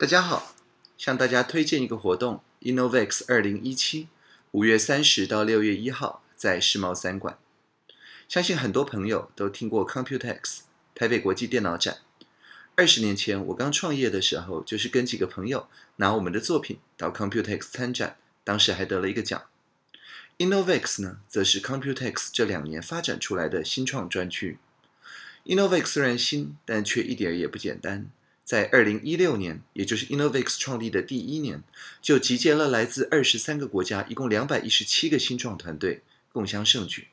大家好，向大家推荐一个活动，Inovex 二零一七，五月三十到六月一号在世贸三馆。相信很多朋友都听过 Computex 台北国际电脑展。二十年前我刚创业的时候，就是跟几个朋友拿我们的作品到 Computex 参展，当时还得了一个奖。Inovex 呢，则是 Computex 这两年发展出来的新创专区。Inovex 虽然新，但却一点也不简单。在二零一六年，也就是 Inovex 创立的第一年，就集结了来自二十三个国家，一共两百一十七个新创团队，共襄盛举。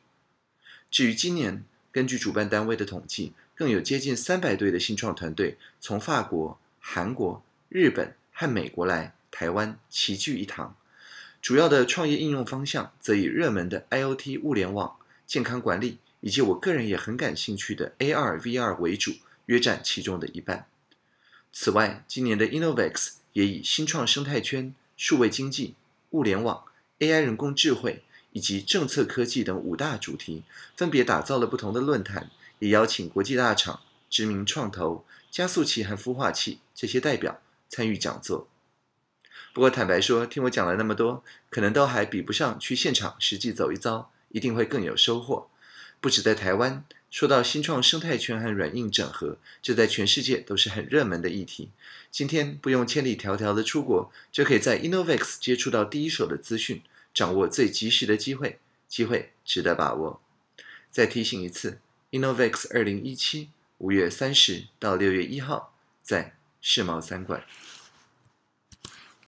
至于今年，根据主办单位的统计，更有接近三百队的新创团队从法国、韩国、日本和美国来台湾齐聚一堂。主要的创业应用方向则以热门的 IOT 物联网、健康管理，以及我个人也很感兴趣的 AR、VR 为主，约占其中的一半。此外，今年的 Innovex 也以新创生态圈、数位经济、物联网、AI 人工智慧以及政策科技等五大主题，分别打造了不同的论坛，也邀请国际大厂、知名创投、加速器和孵化器这些代表参与讲座。不过，坦白说，听我讲了那么多，可能都还比不上去现场实际走一遭，一定会更有收获。不止在台湾，说到新创生态圈和软硬整合，这在全世界都是很热门的议题。今天不用千里迢迢的出国，就可以在 Innovex 接触到第一手的资讯，掌握最及时的机会，机会值得把握。再提醒一次，Innovex 二零一七五月三十到六月一号在世贸三馆。